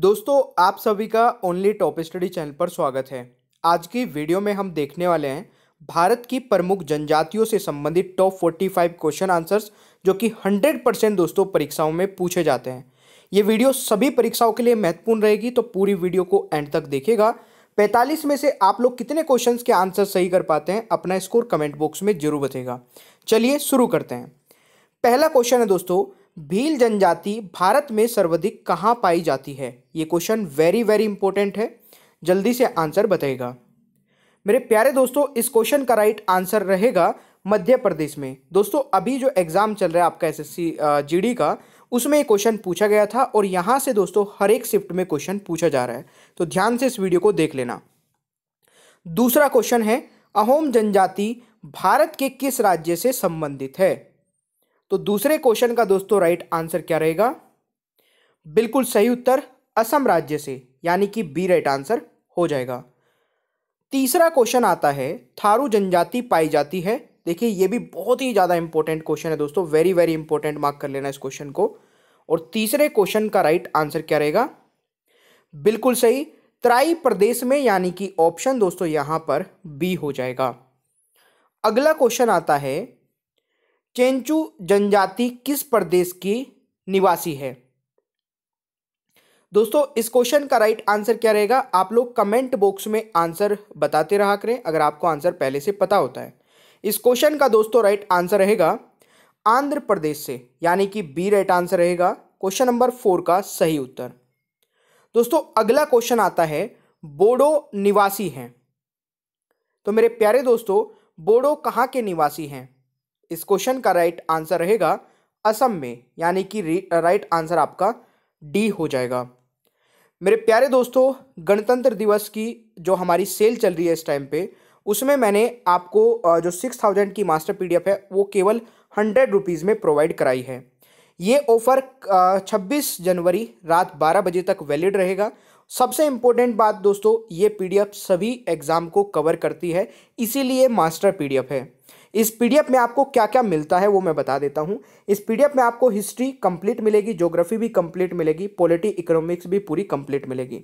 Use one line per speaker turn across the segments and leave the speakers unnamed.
दोस्तों आप सभी का ओनली टॉप स्टडी चैनल पर स्वागत है आज की वीडियो में हम देखने वाले हैं भारत की प्रमुख जनजातियों से संबंधित टॉप 45 क्वेश्चन आंसर्स जो कि 100 परसेंट दोस्तों परीक्षाओं में पूछे जाते हैं ये वीडियो सभी परीक्षाओं के लिए महत्वपूर्ण रहेगी तो पूरी वीडियो को एंड तक देखेगा पैंतालीस में से आप लोग कितने क्वेश्चन के आंसर सही कर पाते हैं अपना स्कोर कमेंट बॉक्स में जरूर बतेगा चलिए शुरू करते हैं पहला क्वेश्चन है दोस्तों भील जनजाति भारत में सर्वाधिक कहाँ पाई जाती है ये क्वेश्चन वेरी वेरी इंपॉर्टेंट है जल्दी से आंसर बताएगा मेरे प्यारे दोस्तों इस क्वेश्चन का राइट आंसर रहेगा मध्य प्रदेश में दोस्तों अभी जो एग्ज़ाम चल रहा है आपका एसएससी जीडी का उसमें ये क्वेश्चन पूछा गया था और यहाँ से दोस्तों हर एक शिफ्ट में क्वेश्चन पूछा जा रहा है तो ध्यान से इस वीडियो को देख लेना दूसरा क्वेश्चन है अहोम जनजाति भारत के किस राज्य से संबंधित है तो दूसरे क्वेश्चन का दोस्तों राइट आंसर क्या रहेगा बिल्कुल सही उत्तर असम राज्य से यानी कि बी राइट आंसर हो जाएगा तीसरा क्वेश्चन आता है थारू जनजाति पाई जाती है देखिए ये भी बहुत ही ज़्यादा इंपॉर्टेंट क्वेश्चन है दोस्तों वेरी वेरी इंपॉर्टेंट मार्क कर लेना इस क्वेश्चन को और तीसरे क्वेश्चन का राइट आंसर क्या रहेगा बिल्कुल सही तराई प्रदेश में यानी कि ऑप्शन दोस्तों यहां पर बी हो जाएगा अगला क्वेश्चन आता है चेंचू जनजाति किस प्रदेश की निवासी है दोस्तों इस क्वेश्चन का राइट आंसर क्या रहेगा आप लोग कमेंट बॉक्स में आंसर बताते रहा करें अगर आपको आंसर पहले से पता होता है इस क्वेश्चन का दोस्तों राइट आंसर रहेगा आंध्र प्रदेश से यानी कि बी राइट आंसर रहेगा क्वेश्चन नंबर फोर का सही उत्तर दोस्तों अगला क्वेश्चन आता है बोडो निवासी हैं तो मेरे प्यारे दोस्तों बोडो कहाँ के निवासी हैं इस क्वेश्चन का राइट आंसर रहेगा असम में यानी कि राइट आंसर आपका डी हो जाएगा मेरे प्यारे दोस्तों गणतंत्र दिवस की जो हमारी सेल चल रही है इस टाइम पे उसमें मैंने आपको जो सिक्स थाउजेंड की मास्टर पीडीएफ है वो केवल हंड्रेड रुपीज़ में प्रोवाइड कराई है ये ऑफ़र छब्बीस जनवरी रात बारह बजे तक वैलिड रहेगा सबसे इम्पोर्टेंट बात दोस्तों ये पीडीएफ सभी एग्ज़ाम को कवर करती है इसीलिए मास्टर पीडीएफ है इस पीडीएफ में आपको क्या क्या मिलता है वो मैं बता देता हूँ इस पीडीएफ में आपको हिस्ट्री कंप्लीट मिलेगी ज्योग्राफी भी कंप्लीट मिलेगी पॉलिटी इकोनॉमिक्स भी पूरी कंप्लीट मिलेगी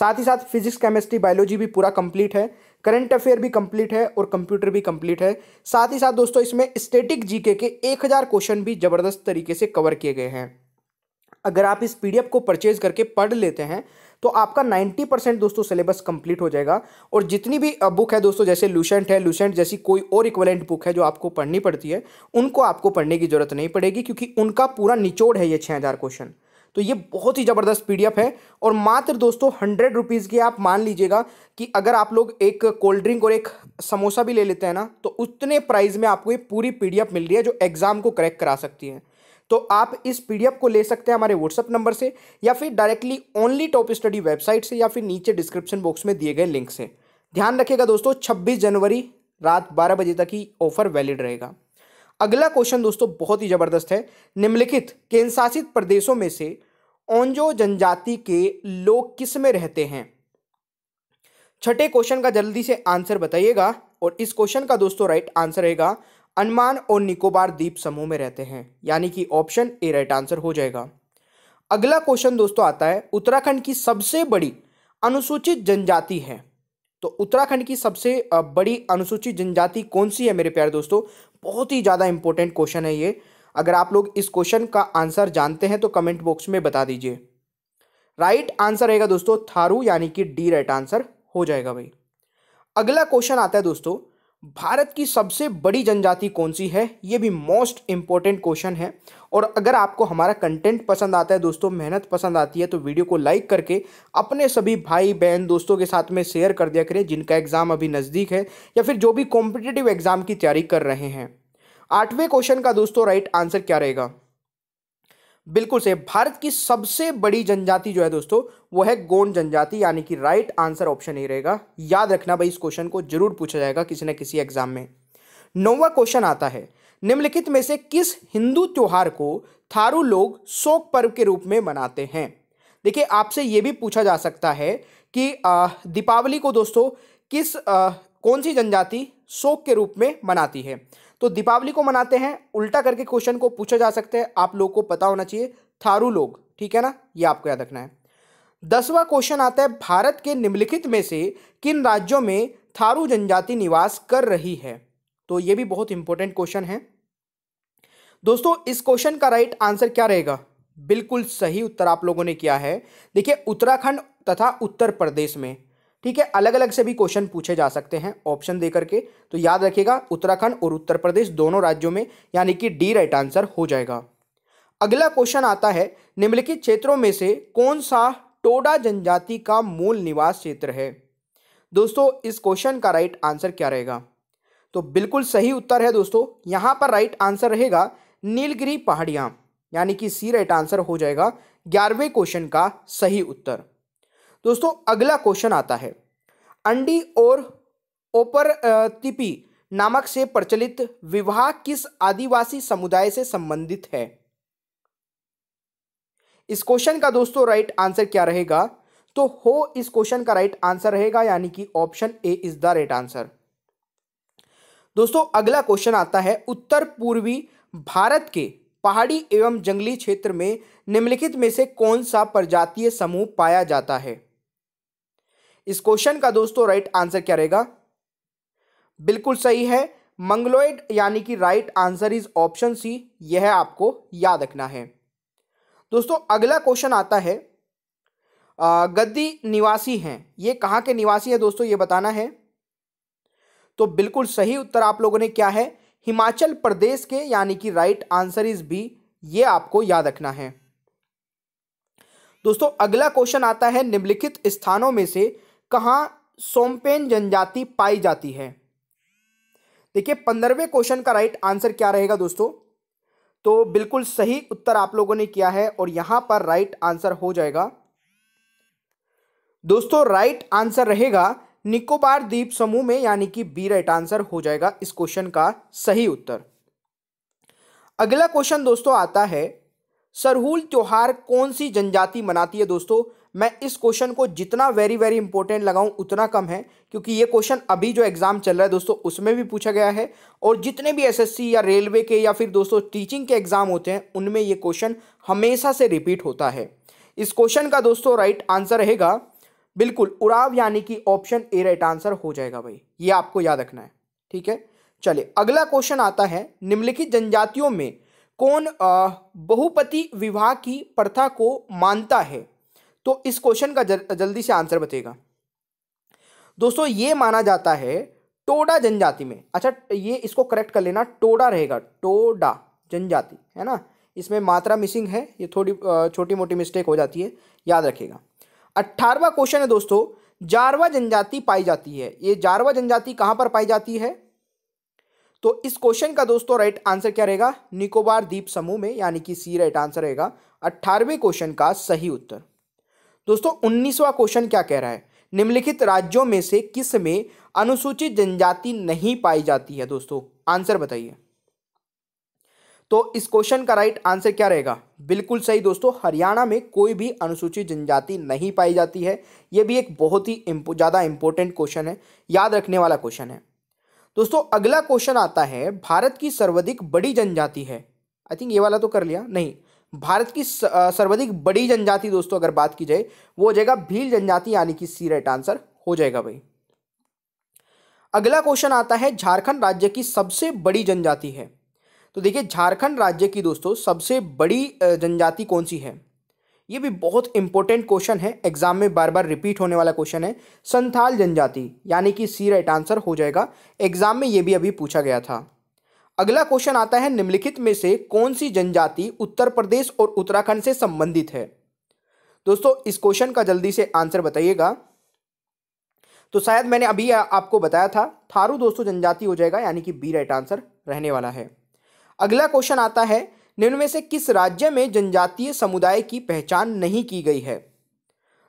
साथ ही साथ फिजिक्स केमिस्ट्री बायोलॉजी भी पूरा कंप्लीट है करंट अफेयर भी कंप्लीट है और कंप्यूटर भी कंप्लीट है साथ ही साथ दोस्तों इसमें स्टेटिक जीके के हजार क्वेश्चन भी ज़बरदस्त तरीके से कवर किए गए हैं अगर आप इस पीडीएफ को परचेज करके पढ़ लेते हैं तो आपका 90 परसेंट दोस्तों सिलेबस कंप्लीट हो जाएगा और जितनी भी बुक है दोस्तों जैसे लूसेंट है लूसेंट जैसी कोई और इक्वलेंट बुक है जो आपको पढ़नी पड़ती है उनको आपको पढ़ने की जरूरत नहीं पड़ेगी क्योंकि उनका पूरा निचोड़ है ये छः क्वेश्चन तो ये बहुत ही ज़बरदस्त पी है और मात्र दोस्तों हंड्रेड रुपीज़ की आप मान लीजिएगा कि अगर आप लोग एक कोल्ड ड्रिंक और एक समोसा भी ले लेते हैं ना तो उतने प्राइस में आपको ये पूरी पीडीएफ मिल रही है जो एग्ज़ाम को क्रैक करा सकती है तो आप इस पीडीएफ को ले सकते हैं हमारे व्हाट्सएप नंबर से या फिर directly only top study website से या फिर नीचे डिस्क्रिप्शन बॉक्स में दिए गए लिंक से ध्यान रखिएगा दोस्तों छब्बीस जनवरी रात बारह बजे तक ही ऑफर वैलिड रहेगा अगला क्वेश्चन दोस्तों बहुत ही ज़बरदस्त है निम्नलिखित केंद्रशासित प्रदेशों में से ओंजो जनजाति के लोग किस में रहते हैं छठे क्वेश्चन का जल्दी से आंसर बताइएगा और इस क्वेश्चन का दोस्तों राइट आंसर रहेगा अंडमान और निकोबार द्वीप समूह में रहते हैं यानी कि ऑप्शन ए राइट आंसर हो जाएगा अगला क्वेश्चन दोस्तों आता है उत्तराखंड की सबसे बड़ी अनुसूचित जनजाति है तो उत्तराखंड की सबसे बड़ी अनुसूचित जनजाति कौन सी है मेरे प्यारे दोस्तों बहुत ही ज़्यादा इंपॉर्टेंट क्वेश्चन है ये अगर आप लोग इस क्वेश्चन का आंसर जानते हैं तो कमेंट बॉक्स में बता दीजिए राइट आंसर रहेगा दोस्तों थारू यानी कि डी राइट आंसर हो जाएगा भाई अगला क्वेश्चन आता है दोस्तों भारत की सबसे बड़ी जनजाति कौन सी है ये भी मोस्ट इम्पॉर्टेंट क्वेश्चन है और अगर आपको हमारा कंटेंट पसंद आता है दोस्तों मेहनत पसंद आती है तो वीडियो को लाइक करके अपने सभी भाई बहन दोस्तों के साथ में शेयर कर दिया करें जिनका एग्ज़ाम अभी नज़दीक है या फिर जो भी कॉम्पिटेटिव एग्ज़ाम की तैयारी कर रहे हैं आठवें क्वेश्चन का दोस्तों राइट आंसर क्या रहेगा बिल्कुल सही भारत की सबसे बड़ी जनजाति जो है दोस्तों वो है गोंड जनजाति यानी कि राइट आंसर ऑप्शन ही रहेगा याद रखना भाई इस क्वेश्चन को जरूर पूछा जाएगा किसी न किसी एग्जाम में नौवा क्वेश्चन आता है निम्नलिखित में से किस हिंदू त्यौहार को थारू लोग शोक पर्व के रूप में मनाते हैं देखिए आपसे ये भी पूछा जा सकता है कि दीपावली को दोस्तों किस कौन सी जनजाति शोक के रूप में मनाती है तो दीपावली को मनाते हैं उल्टा करके क्वेश्चन को पूछा जा सकता है आप लोगों को पता होना चाहिए थारू लोग ठीक है ना ये आपको याद रखना है दसवां क्वेश्चन आता है भारत के निम्नलिखित में से किन राज्यों में थारू जनजाति निवास कर रही है तो ये भी बहुत इंपॉर्टेंट क्वेश्चन है दोस्तों इस क्वेश्चन का राइट आंसर क्या रहेगा बिल्कुल सही उत्तर आप लोगों ने किया है देखिए उत्तराखंड तथा उत्तर प्रदेश में ठीक है अलग अलग से भी क्वेश्चन पूछे जा सकते हैं ऑप्शन दे करके तो याद रखिएगा उत्तराखंड और उत्तर प्रदेश दोनों राज्यों में यानी कि डी राइट आंसर हो जाएगा अगला क्वेश्चन आता है निम्नलिखित क्षेत्रों में से कौन सा टोडा जनजाति का मूल निवास क्षेत्र है दोस्तों इस क्वेश्चन का राइट आंसर क्या रहेगा तो बिल्कुल सही उत्तर है दोस्तों यहाँ पर राइट आंसर रहेगा नीलगिरी पहाड़ियाँ यानी कि सी राइट आंसर हो जाएगा ग्यारहवें क्वेश्चन का सही उत्तर दोस्तों अगला क्वेश्चन आता है अंडी और ओपर तिपी नामक से प्रचलित विवाह किस आदिवासी समुदाय से संबंधित है इस क्वेश्चन का दोस्तों राइट आंसर क्या रहेगा तो हो इस क्वेश्चन का राइट आंसर रहेगा यानी कि option A is the right answer दोस्तों अगला क्वेश्चन आता है उत्तर पूर्वी भारत के पहाड़ी एवं जंगली क्षेत्र में निम्नलिखित में से कौन सा प्रजातीय समूह पाया जाता है इस क्वेश्चन का दोस्तों राइट आंसर क्या रहेगा बिल्कुल सही है मंगलोइड यानी कि right answer is option C यह आपको याद रखना है दोस्तों अगला क्वेश्चन आता है गद्दी निवासी हैं ये कहाँ के निवासी हैं दोस्तों ये बताना है तो बिल्कुल सही उत्तर आप लोगों ने क्या है हिमाचल प्रदेश के यानी कि राइट आंसर इज बी ये आपको याद रखना है दोस्तों अगला क्वेश्चन आता है निम्नलिखित स्थानों में से कहाँ सोमपेन जनजाति पाई जाती है देखिए पंद्रहवें क्वेश्चन का राइट आंसर क्या रहेगा दोस्तों तो बिल्कुल सही उत्तर आप लोगों ने किया है और यहां पर राइट आंसर हो जाएगा दोस्तों राइट आंसर रहेगा निकोबार द्वीप समूह में यानी कि बी राइट आंसर हो जाएगा इस क्वेश्चन का सही उत्तर अगला क्वेश्चन दोस्तों आता है सरहुल त्योहार कौन सी जनजाति मनाती है दोस्तों मैं इस क्वेश्चन को जितना वेरी वेरी इंपॉर्टेंट लगाऊं उतना कम है क्योंकि ये क्वेश्चन अभी जो एग्ज़ाम चल रहा है दोस्तों उसमें भी पूछा गया है और जितने भी एसएससी या रेलवे के या फिर दोस्तों टीचिंग के एग्ज़ाम होते हैं उनमें ये क्वेश्चन हमेशा से रिपीट होता है इस क्वेश्चन का दोस्तों राइट आंसर रहेगा बिल्कुल उड़ाव यानी कि ऑप्शन ए राइट आंसर हो जाएगा भाई ये आपको याद रखना है ठीक है चलिए अगला क्वेश्चन आता है निम्नलिखित जनजातियों में कौन बहुपति विवाह की प्रथा को मानता है तो इस क्वेश्चन का जल, जल्दी से आंसर बचेगा दोस्तों ये माना जाता है टोडा जनजाति में अच्छा ये इसको करेक्ट कर लेना टोडा रहेगा टोडा जनजाति है ना इसमें मात्रा मिसिंग है ये थोड़ी छोटी मोटी मिस्टेक हो जाती है याद रखेगा अट्ठारवा क्वेश्चन है दोस्तों जारवा जनजाति पाई जाती है ये जारवा जनजाति कहाँ पर पाई जाती है तो इस क्वेश्चन का दोस्तों राइट आंसर क्या रहेगा निकोबार द्वीप समूह में यानी कि सी राइट आंसर रहेगा अट्ठारहवें क्वेश्चन का सही उत्तर दोस्तों उन्नीसवा क्वेश्चन क्या कह रहा है निम्नलिखित राज्यों में से किस में अनुसूचित जनजाति नहीं पाई जाती है दोस्तों आंसर बताइए तो इस क्वेश्चन का राइट आंसर क्या रहेगा बिल्कुल सही दोस्तों हरियाणा में कोई भी अनुसूचित जनजाति नहीं पाई जाती है यह भी एक बहुत ही ज़्यादा इंपॉर्टेंट क्वेश्चन है याद रखने वाला क्वेश्चन है दोस्तों अगला क्वेश्चन आता है भारत की सर्वाधिक बड़ी जनजाति है आई थिंक ये वाला तो कर लिया नहीं भारत की सर्वाधिक बड़ी जनजाति दोस्तों अगर बात की जाए वो हो जाएगा भील जनजाति यानी कि सी राइट आंसर हो जाएगा भाई अगला क्वेश्चन आता है झारखंड राज्य की सबसे बड़ी जनजाति है तो देखिए झारखंड राज्य की दोस्तों सबसे बड़ी जनजाति कौन सी है ये भी बहुत इंपॉर्टेंट क्वेश्चन है एग्जाम में बार बार रिपीट होने वाला क्वेश्चन है संथाल जनजाति यानी कि सी राइट आंसर हो जाएगा एग्जाम में ये भी अभी पूछा गया था अगला क्वेश्चन आता है निम्नलिखित में से कौन सी जनजाति उत्तर प्रदेश और उत्तराखंड से संबंधित है दोस्तों इस क्वेश्चन का जल्दी से आंसर बताइएगा तो शायद मैंने अभी आपको बताया था थारू दोस्तों जनजाति हो जाएगा यानी कि बी राइट आंसर रहने वाला है अगला क्वेश्चन आता है निम्न में से किस राज्य में जनजातीय समुदाय की पहचान नहीं की गई है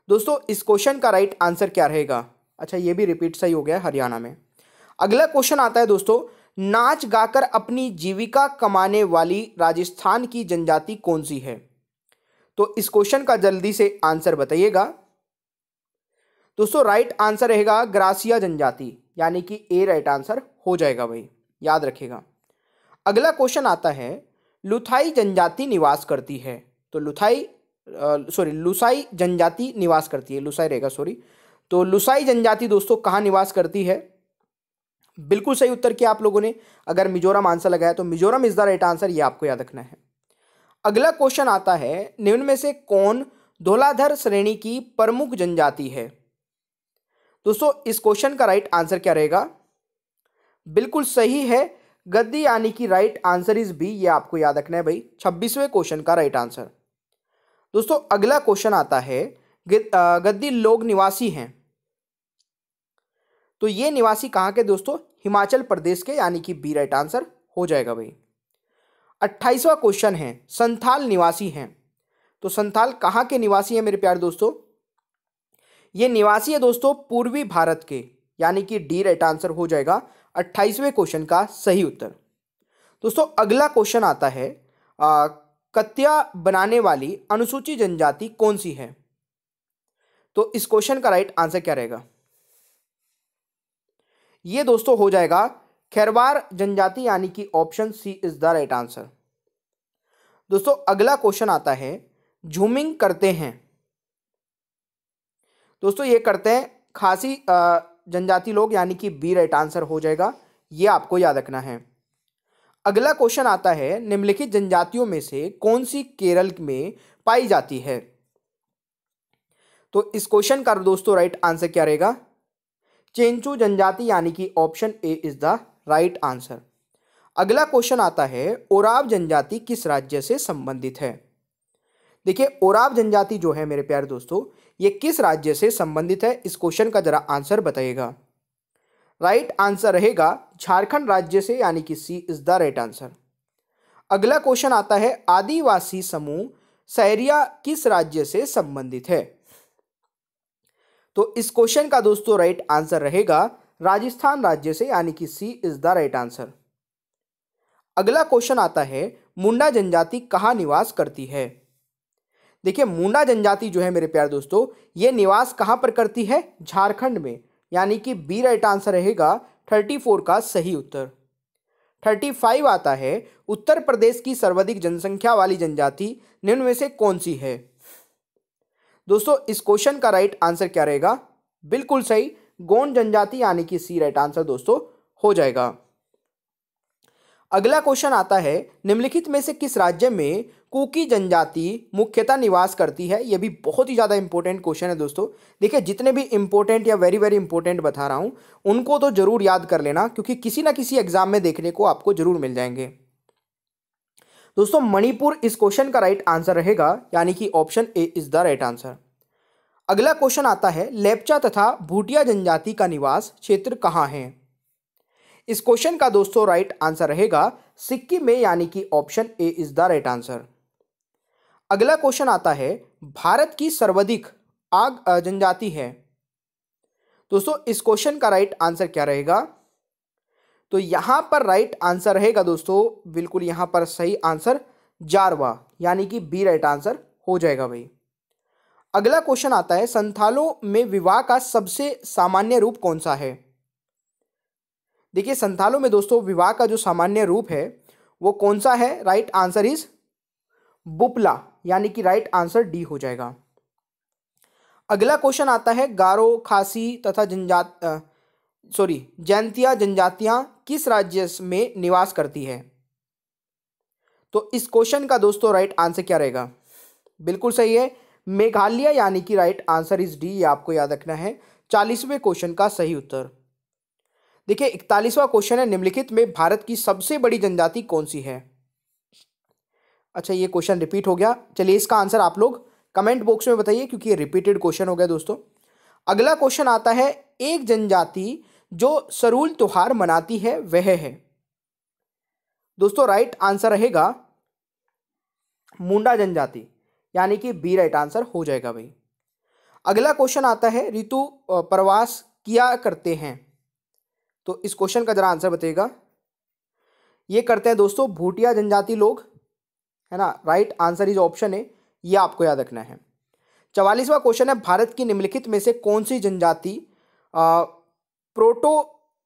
दोस्तों इस क्वेश्चन का राइट आंसर क्या रहेगा अच्छा ये भी रिपीट सही हो गया हरियाणा में अगला क्वेश्चन आता है दोस्तों नाच गाकर अपनी जीविका कमाने वाली राजस्थान की जनजाति कौन सी है तो इस क्वेश्चन का जल्दी से आंसर बताइएगा दोस्तों राइट आंसर रहेगा ग्रासिया जनजाति यानी कि ए राइट आंसर हो जाएगा भाई याद रखेगा अगला क्वेश्चन आता है लुथाई जनजाति निवास करती है तो लुथाई सॉरी लुसाई जनजाति निवास करती है लुसाई रहेगा सॉरी तो लुसाई जनजाति दोस्तों कहाँ निवास करती है बिल्कुल सही उत्तर किया आप लोगों ने अगर मिजोरम आंसर लगाया तो Mizoram is the right answer ये आपको याद रखना है अगला क्वेश्चन आता है निम्न में से कौन धोलाधर श्रेणी की प्रमुख जनजाति है दोस्तों इस क्वेश्चन का राइट आंसर क्या रहेगा बिल्कुल सही है गद्दी यानी कि राइट आंसर इज बी ये आपको याद रखना है भाई छब्बीसवें क्वेश्चन का राइट आंसर दोस्तों अगला क्वेश्चन आता है गद्दी लोग निवासी हैं तो ये निवासी कहाँ के दोस्तों हिमाचल प्रदेश के यानी कि बी राइट आंसर हो जाएगा भाई अट्ठाईसवा क्वेश्चन है संथाल निवासी हैं तो संथाल कहाँ के निवासी हैं मेरे प्यार दोस्तों ये निवासी है दोस्तों पूर्वी भारत के यानी कि डी राइट आंसर हो जाएगा अट्ठाईसवें क्वेश्चन का सही उत्तर दोस्तों अगला क्वेश्चन आता है आ, कत्या बनाने वाली अनुसूचित जनजाति कौन सी है तो इस क्वेश्चन का राइट आंसर क्या रहेगा ये दोस्तों हो जाएगा खैरवार जनजाति यानी कि option C is the right answer दोस्तों अगला क्वेश्चन आता है झूमिंग करते हैं दोस्तों ये करते हैं खासी जनजाति लोग यानी कि बी राइट आंसर हो जाएगा ये आपको याद रखना है अगला क्वेश्चन आता है निम्नलिखित जनजातियों में से कौन सी केरल में पाई जाती है तो इस क्वेश्चन का दोस्तों राइट आंसर क्या रहेगा चेंचू जनजाति यानी कि option A is the right answer अगला क्वेश्चन आता है ओराव जनजाति किस राज्य से संबंधित है देखिए ओराव जनजाति जो है मेरे प्यारे दोस्तों ये किस राज्य से संबंधित है इस क्वेश्चन का जरा आंसर बताइएगा राइट आंसर रहेगा झारखंड राज्य से यानी कि C is the right answer अगला क्वेश्चन आता है आदिवासी समूह सहरिया किस राज्य से संबंधित है तो इस क्वेश्चन का दोस्तों राइट आंसर रहेगा राजस्थान राज्य से यानी कि C is the right answer अगला क्वेश्चन आता है मुंडा जनजाति कहाँ निवास करती है देखिए मुंडा जनजाति जो है मेरे प्यार दोस्तों ये निवास कहाँ पर करती है झारखंड में यानी कि बी राइट आंसर रहेगा थर्टी फोर का सही उत्तर थर्टी फाइव आता है उत्तर प्रदेश की सर्वाधिक जनसंख्या वाली जनजाति निम्न में से कौन सी है दोस्तों इस क्वेश्चन का राइट आंसर क्या रहेगा बिल्कुल सही गोंड जनजाति यानी कि सी राइट आंसर दोस्तों हो जाएगा अगला क्वेश्चन आता है निम्नलिखित में से किस राज्य में कुकी जनजाति मुख्यतः निवास करती है यह भी बहुत ही ज़्यादा इंपॉर्टेंट क्वेश्चन है दोस्तों देखिए जितने भी इंपॉर्टेंट या वेरी वेरी इंपॉर्टेंट बता रहा हूँ उनको तो ज़रूर याद कर लेना क्योंकि किसी ना किसी एग्जाम में देखने को आपको ज़रूर मिल जाएंगे दोस्तों मणिपुर इस क्वेश्चन का राइट आंसर रहेगा यानी कि option A is the right answer अगला क्वेश्चन आता है लेपचा तथा भूटिया जनजाति का निवास क्षेत्र कहाँ है इस क्वेश्चन का दोस्तों राइट आंसर रहेगा सिक्किम में यानी कि option A is the right answer अगला क्वेश्चन आता है भारत की सर्वाधिक आग जनजाति है दोस्तों इस क्वेश्चन का राइट आंसर क्या रहेगा तो यहाँ पर राइट आंसर रहेगा दोस्तों बिल्कुल यहाँ पर सही आंसर जारवा यानी कि बी राइट आंसर हो जाएगा भाई अगला क्वेश्चन आता है संथालों में विवाह का सबसे सामान्य रूप कौन सा है देखिए संथालों में दोस्तों विवाह का जो सामान्य रूप है वो कौन सा है राइट आंसर इज बुपला यानी कि राइट आंसर डी हो जाएगा अगला क्वेश्चन आता है गारो खासी तथा जनजात सॉरी जयंतिया जनजातियां किस राज्य में निवास करती है तो इस क्वेश्चन का दोस्तों राइट आंसर क्या रहेगा बिल्कुल सही है मेघालय यानी कि राइट आंसर इज डी ये आपको याद रखना है चालीसवें क्वेश्चन का सही उत्तर देखिए इकतालीसवा क्वेश्चन है निम्नलिखित में भारत की सबसे बड़ी जनजाति कौन सी है अच्छा ये क्वेश्चन रिपीट हो गया चलिए इसका आंसर आप लोग कमेंट बॉक्स में बताइए क्योंकि ये रिपीटेड क्वेश्चन हो गया दोस्तों अगला क्वेश्चन आता है एक जनजाति जो सरूल त्यौहार मनाती है वह है दोस्तों राइट आंसर रहेगा मुंडा जनजाति यानी कि बी राइट आंसर हो जाएगा भाई अगला क्वेश्चन आता है ऋतु प्रवास किया करते हैं तो इस क्वेश्चन का जरा आंसर बताइएगा ये करते हैं दोस्तों भूटिया जनजाति लोग है ना राइट आंसर इज ऑप्शन है ये आपको याद रखना है चवालीसवा क्वेश्चन है भारत की निम्नलिखित में से कौन सी जनजाति प्रोटो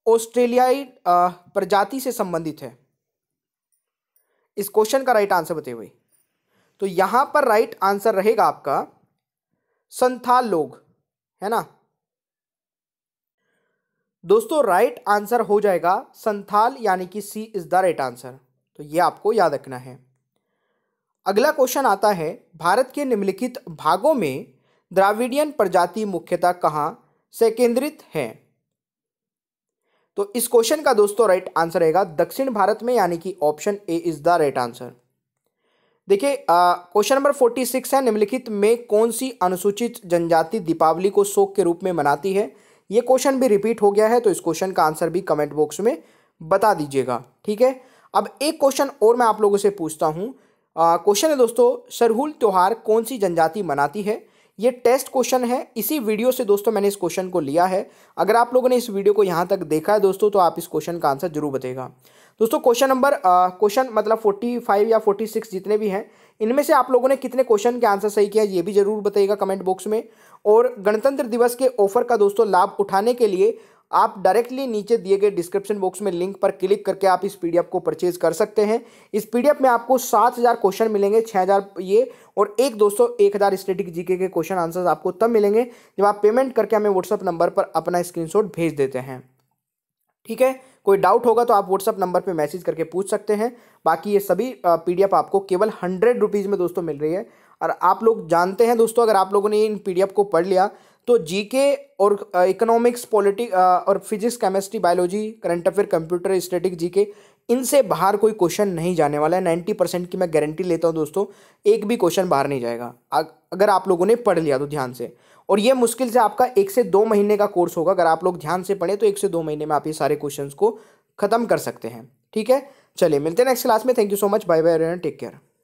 ऑस्ट्रेलियाई प्रजाति से संबंधित है इस क्वेश्चन का राइट आंसर बताइए भाई तो यहां पर राइट आंसर रहेगा आपका संथाल लोग है ना दोस्तों राइट आंसर हो जाएगा संथाल यानी कि C is the right answer तो ये आपको याद रखना है अगला क्वेश्चन आता है भारत के निम्नलिखित भागों में द्राविडियन प्रजाति मुख्यतः कहाँ से केंद्रित हैं तो इस क्वेश्चन का दोस्तों राइट आंसर रहेगा दक्षिण भारत में यानी कि option A is the right answer देखिए क्वेश्चन नंबर फोर्टी सिक्स है निम्नलिखित में कौन सी अनुसूचित जनजाति दीपावली को शोक के रूप में मनाती है ये क्वेश्चन भी रिपीट हो गया है तो इस क्वेश्चन का आंसर भी कमेंट बॉक्स में बता दीजिएगा ठीक है अब एक क्वेश्चन और मैं आप लोगों से पूछता हूँ क्वेश्चन है दोस्तों सरहुल त्यौहार कौन सी जनजाति मनाती है ये टेस्ट क्वेश्चन है इसी वीडियो से दोस्तों मैंने इस क्वेश्चन को लिया है अगर आप लोगों ने इस वीडियो को यहाँ तक देखा है दोस्तों तो आप इस क्वेश्चन का आंसर जरूर बताएगा दोस्तों क्वेश्चन नंबर क्वेश्चन मतलब फोर्टी फाइव या फोर्टी सिक्स जितने भी हैं इनमें से आप लोगों ने कितने क्वेश्चन के आंसर सही किया ये भी जरूर बताइएगा कमेंट बॉक्स में और गणतंत्र दिवस के ऑफर का दोस्तों लाभ उठाने के लिए आप डायरेक्टली नीचे दिए गए डिस्क्रिप्शन बॉक्स में लिंक पर क्लिक करके आप इस पीडीएफ को परचेज कर सकते हैं इस पीडीएफ में आपको सात हज़ार क्वेश्चन मिलेंगे छः हज़ार ये और एक दोस्तों एक हज़ार स्टेटिक जीके के क्वेश्चन आंसर्स आपको तब मिलेंगे जब आप पेमेंट करके हमें व्हाट्सअप नंबर पर अपना स्क्रीन भेज देते हैं ठीक है कोई डाउट होगा तो आप व्हाट्सअप नंबर पर मैसेज करके पूछ सकते हैं बाकी ये सभी पी आपको केवल हंड्रेड रुपीज़ में दोस्तों मिल रही है और आप लोग जानते हैं दोस्तों अगर आप लोगों ने इन पी को पढ़ लिया तो जीके और इकोनॉमिक्स पॉलिटिक और physics chemistry biology current affair computer static GK इनसे बाहर कोई क्वेश्चन नहीं जाने वाला है नाइन्टी परसेंट की मैं गारंटी लेता हूँ दोस्तों एक भी क्वेश्चन बाहर नहीं जाएगा अगर आप लोगों ने पढ़ लिया तो ध्यान से और ये मुश्किल से आपका एक से दो महीने का कोर्स होगा अगर आप लोग ध्यान से पढ़ें तो एक से दो महीने में आप ये सारे क्वेश्चन को ख़त्म कर सकते हैं ठीक है चलिए मिलते हैं नेक्स्ट क्लास में thank you so much bye bye take care